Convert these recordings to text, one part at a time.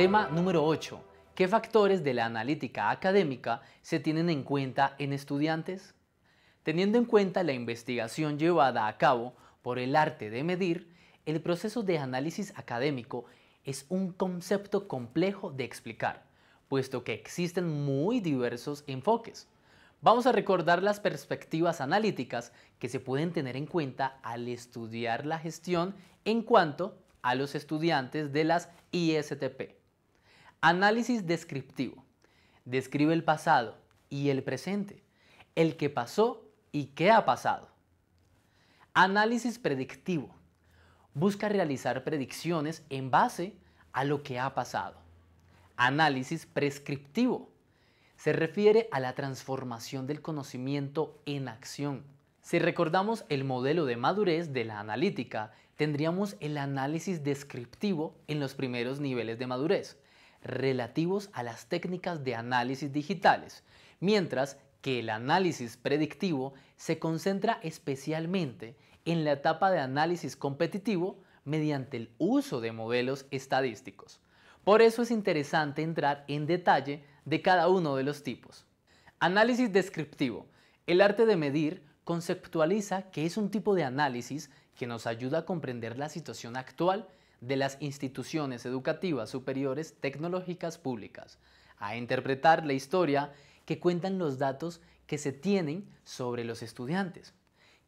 Tema número 8. ¿Qué factores de la analítica académica se tienen en cuenta en estudiantes? Teniendo en cuenta la investigación llevada a cabo por el arte de medir, el proceso de análisis académico es un concepto complejo de explicar, puesto que existen muy diversos enfoques. Vamos a recordar las perspectivas analíticas que se pueden tener en cuenta al estudiar la gestión en cuanto a los estudiantes de las ISTP. Análisis descriptivo. Describe el pasado y el presente, el que pasó y qué ha pasado. Análisis predictivo. Busca realizar predicciones en base a lo que ha pasado. Análisis prescriptivo. Se refiere a la transformación del conocimiento en acción. Si recordamos el modelo de madurez de la analítica, tendríamos el análisis descriptivo en los primeros niveles de madurez relativos a las técnicas de análisis digitales, mientras que el análisis predictivo se concentra especialmente en la etapa de análisis competitivo mediante el uso de modelos estadísticos. Por eso es interesante entrar en detalle de cada uno de los tipos. Análisis descriptivo. El arte de medir conceptualiza que es un tipo de análisis que nos ayuda a comprender la situación actual de las instituciones educativas superiores tecnológicas públicas a interpretar la historia que cuentan los datos que se tienen sobre los estudiantes,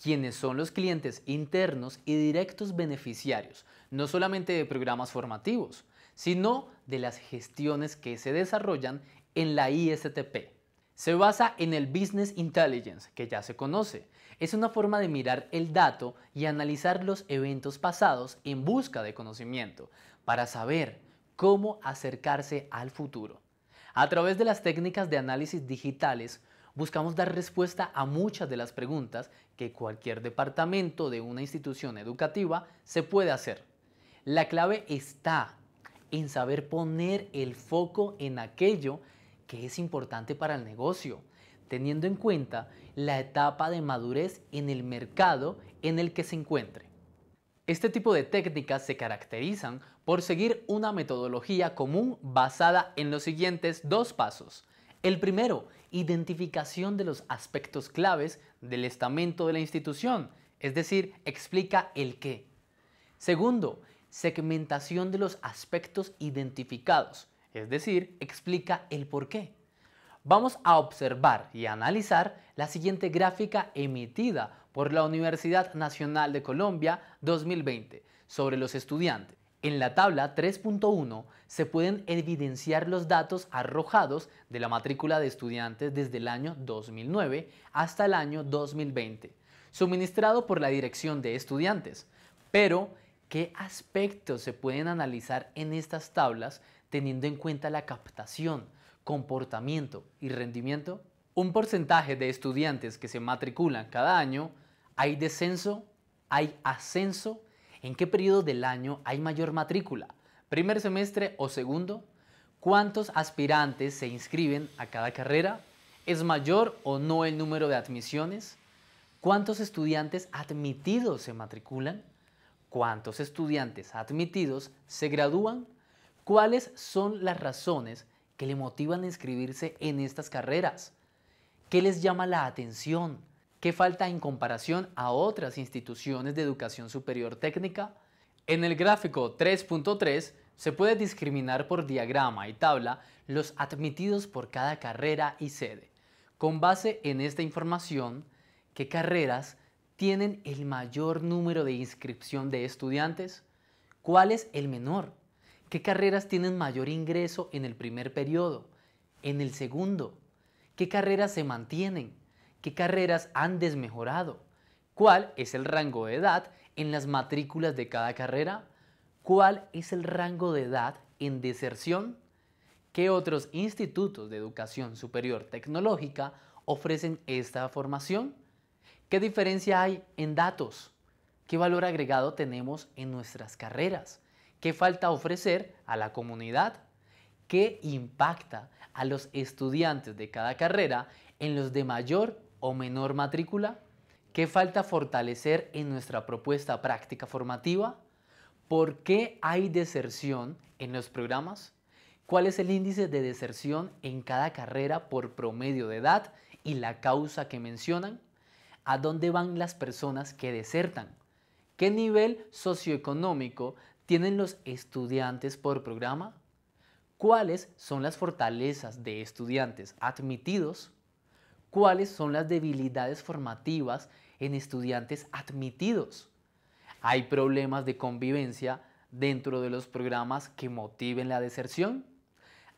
quienes son los clientes internos y directos beneficiarios, no solamente de programas formativos, sino de las gestiones que se desarrollan en la ISTP, se basa en el Business Intelligence, que ya se conoce. Es una forma de mirar el dato y analizar los eventos pasados en busca de conocimiento, para saber cómo acercarse al futuro. A través de las técnicas de análisis digitales, buscamos dar respuesta a muchas de las preguntas que cualquier departamento de una institución educativa se puede hacer. La clave está en saber poner el foco en aquello que es importante para el negocio, teniendo en cuenta la etapa de madurez en el mercado en el que se encuentre. Este tipo de técnicas se caracterizan por seguir una metodología común basada en los siguientes dos pasos. El primero, identificación de los aspectos claves del estamento de la institución, es decir, explica el qué. Segundo, segmentación de los aspectos identificados, es decir, explica el por qué. Vamos a observar y analizar la siguiente gráfica emitida por la Universidad Nacional de Colombia 2020 sobre los estudiantes. En la tabla 3.1 se pueden evidenciar los datos arrojados de la matrícula de estudiantes desde el año 2009 hasta el año 2020, suministrado por la Dirección de Estudiantes. Pero, ¿qué aspectos se pueden analizar en estas tablas teniendo en cuenta la captación, comportamiento y rendimiento? Un porcentaje de estudiantes que se matriculan cada año, ¿hay descenso? ¿Hay ascenso? ¿En qué periodo del año hay mayor matrícula? ¿Primer semestre o segundo? ¿Cuántos aspirantes se inscriben a cada carrera? ¿Es mayor o no el número de admisiones? ¿Cuántos estudiantes admitidos se matriculan? ¿Cuántos estudiantes admitidos se gradúan? ¿Cuáles son las razones que le motivan a inscribirse en estas carreras? ¿Qué les llama la atención? ¿Qué falta en comparación a otras instituciones de educación superior técnica? En el gráfico 3.3 se puede discriminar por diagrama y tabla los admitidos por cada carrera y sede. Con base en esta información, ¿qué carreras tienen el mayor número de inscripción de estudiantes? ¿Cuál es el menor? ¿Qué carreras tienen mayor ingreso en el primer periodo? En el segundo. ¿Qué carreras se mantienen? ¿Qué carreras han desmejorado? ¿Cuál es el rango de edad en las matrículas de cada carrera? ¿Cuál es el rango de edad en deserción? ¿Qué otros institutos de educación superior tecnológica ofrecen esta formación? ¿Qué diferencia hay en datos? ¿Qué valor agregado tenemos en nuestras carreras? ¿Qué falta ofrecer a la comunidad? ¿Qué impacta a los estudiantes de cada carrera en los de mayor o menor matrícula? ¿Qué falta fortalecer en nuestra propuesta práctica formativa? ¿Por qué hay deserción en los programas? ¿Cuál es el índice de deserción en cada carrera por promedio de edad y la causa que mencionan? ¿A dónde van las personas que desertan? ¿Qué nivel socioeconómico tienen los estudiantes por programa? ¿Cuáles son las fortalezas de estudiantes admitidos? ¿Cuáles son las debilidades formativas en estudiantes admitidos? ¿Hay problemas de convivencia dentro de los programas que motiven la deserción?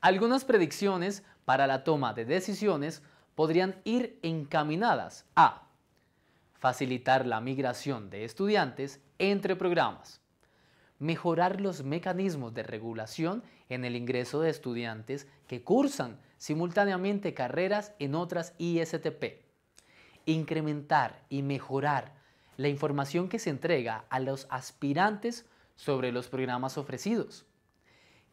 Algunas predicciones para la toma de decisiones podrían ir encaminadas a facilitar la migración de estudiantes entre programas, mejorar los mecanismos de regulación en el ingreso de estudiantes que cursan simultáneamente carreras en otras ISTP, incrementar y mejorar la información que se entrega a los aspirantes sobre los programas ofrecidos,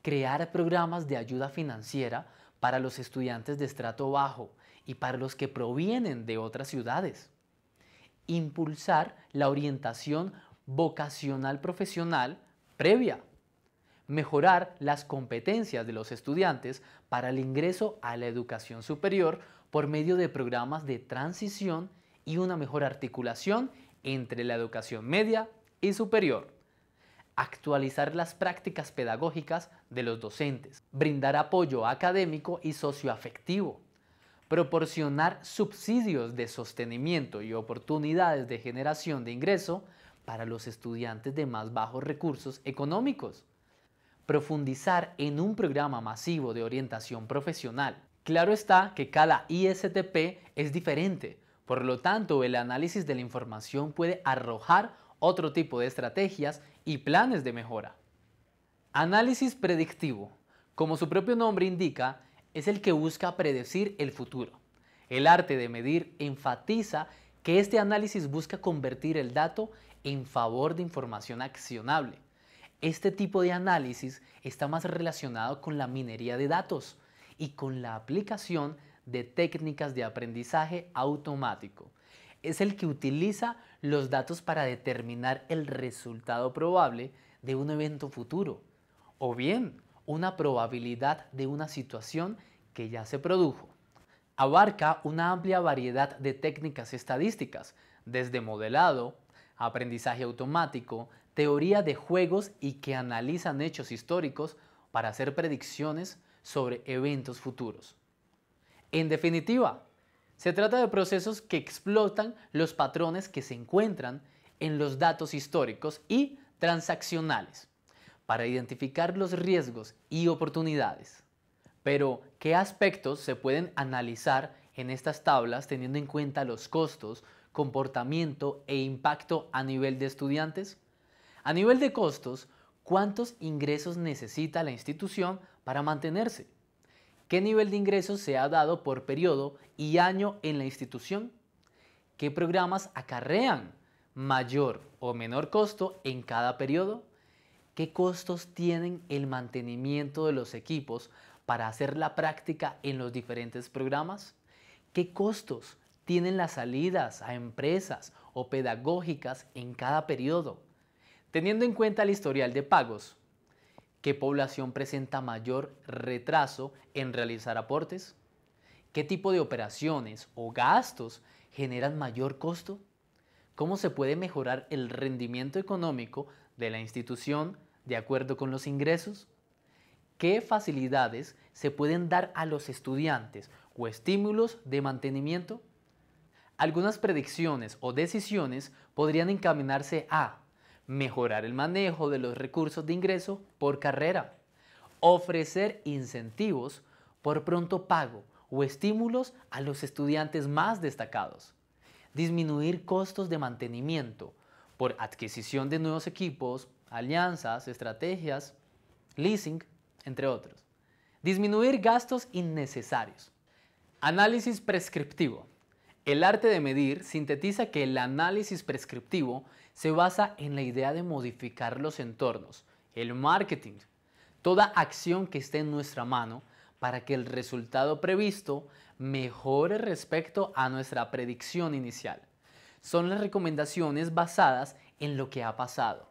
crear programas de ayuda financiera para los estudiantes de estrato bajo y para los que provienen de otras ciudades, impulsar la orientación vocacional profesional previa. Mejorar las competencias de los estudiantes para el ingreso a la educación superior por medio de programas de transición y una mejor articulación entre la educación media y superior. Actualizar las prácticas pedagógicas de los docentes. Brindar apoyo académico y socioafectivo. Proporcionar subsidios de sostenimiento y oportunidades de generación de ingreso para los estudiantes de más bajos recursos económicos. Profundizar en un programa masivo de orientación profesional. Claro está que cada ISTP es diferente, por lo tanto el análisis de la información puede arrojar otro tipo de estrategias y planes de mejora. Análisis predictivo, como su propio nombre indica, es el que busca predecir el futuro. El arte de medir enfatiza que este análisis busca convertir el dato en favor de información accionable. Este tipo de análisis está más relacionado con la minería de datos y con la aplicación de técnicas de aprendizaje automático. Es el que utiliza los datos para determinar el resultado probable de un evento futuro o bien una probabilidad de una situación que ya se produjo. Abarca una amplia variedad de técnicas estadísticas, desde modelado, aprendizaje automático, teoría de juegos y que analizan hechos históricos para hacer predicciones sobre eventos futuros. En definitiva, se trata de procesos que explotan los patrones que se encuentran en los datos históricos y transaccionales para identificar los riesgos y oportunidades. Pero, ¿qué aspectos se pueden analizar en estas tablas teniendo en cuenta los costos, comportamiento e impacto a nivel de estudiantes? A nivel de costos, ¿cuántos ingresos necesita la institución para mantenerse? ¿Qué nivel de ingresos se ha dado por periodo y año en la institución? ¿Qué programas acarrean mayor o menor costo en cada periodo? ¿Qué costos tienen el mantenimiento de los equipos para hacer la práctica en los diferentes programas? ¿Qué costos tienen las salidas a empresas o pedagógicas en cada periodo, teniendo en cuenta el historial de pagos. ¿Qué población presenta mayor retraso en realizar aportes? ¿Qué tipo de operaciones o gastos generan mayor costo? ¿Cómo se puede mejorar el rendimiento económico de la institución de acuerdo con los ingresos? ¿Qué facilidades se pueden dar a los estudiantes o estímulos de mantenimiento? algunas predicciones o decisiones podrían encaminarse a mejorar el manejo de los recursos de ingreso por carrera, ofrecer incentivos por pronto pago o estímulos a los estudiantes más destacados, disminuir costos de mantenimiento por adquisición de nuevos equipos, alianzas, estrategias, leasing, entre otros, disminuir gastos innecesarios, análisis prescriptivo, el arte de medir sintetiza que el análisis prescriptivo se basa en la idea de modificar los entornos, el marketing, toda acción que esté en nuestra mano para que el resultado previsto mejore respecto a nuestra predicción inicial. Son las recomendaciones basadas en lo que ha pasado,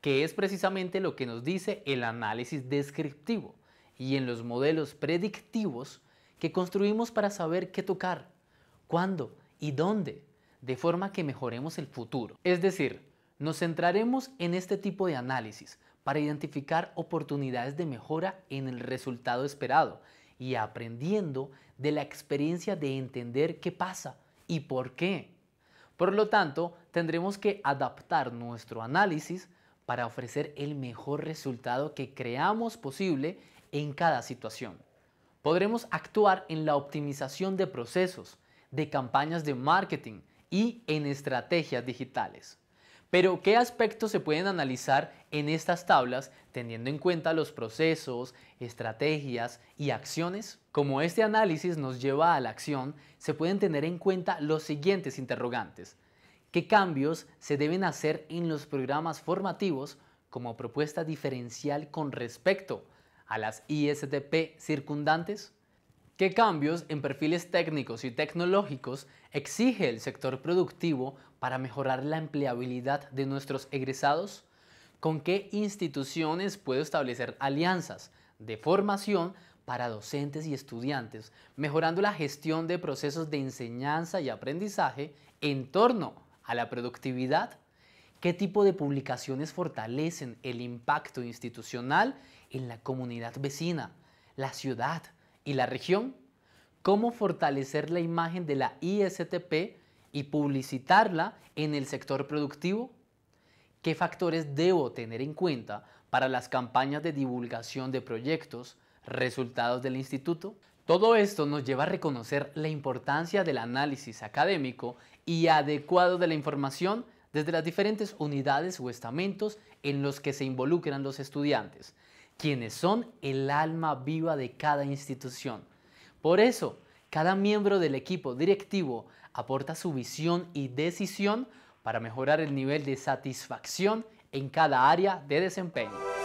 que es precisamente lo que nos dice el análisis descriptivo y en los modelos predictivos que construimos para saber qué tocar, cuándo y dónde, de forma que mejoremos el futuro. Es decir, nos centraremos en este tipo de análisis para identificar oportunidades de mejora en el resultado esperado y aprendiendo de la experiencia de entender qué pasa y por qué. Por lo tanto, tendremos que adaptar nuestro análisis para ofrecer el mejor resultado que creamos posible en cada situación. Podremos actuar en la optimización de procesos, de campañas de marketing y en estrategias digitales. Pero, ¿qué aspectos se pueden analizar en estas tablas teniendo en cuenta los procesos, estrategias y acciones? Como este análisis nos lleva a la acción, se pueden tener en cuenta los siguientes interrogantes. ¿Qué cambios se deben hacer en los programas formativos como propuesta diferencial con respecto a las ISTP circundantes? ¿Qué cambios en perfiles técnicos y tecnológicos exige el sector productivo para mejorar la empleabilidad de nuestros egresados? ¿Con qué instituciones puedo establecer alianzas de formación para docentes y estudiantes, mejorando la gestión de procesos de enseñanza y aprendizaje en torno a la productividad? ¿Qué tipo de publicaciones fortalecen el impacto institucional en la comunidad vecina, la ciudad, y la región, cómo fortalecer la imagen de la ISTP y publicitarla en el sector productivo, qué factores debo tener en cuenta para las campañas de divulgación de proyectos, resultados del instituto. Todo esto nos lleva a reconocer la importancia del análisis académico y adecuado de la información desde las diferentes unidades o estamentos en los que se involucran los estudiantes, quienes son el alma viva de cada institución. Por eso, cada miembro del equipo directivo aporta su visión y decisión para mejorar el nivel de satisfacción en cada área de desempeño.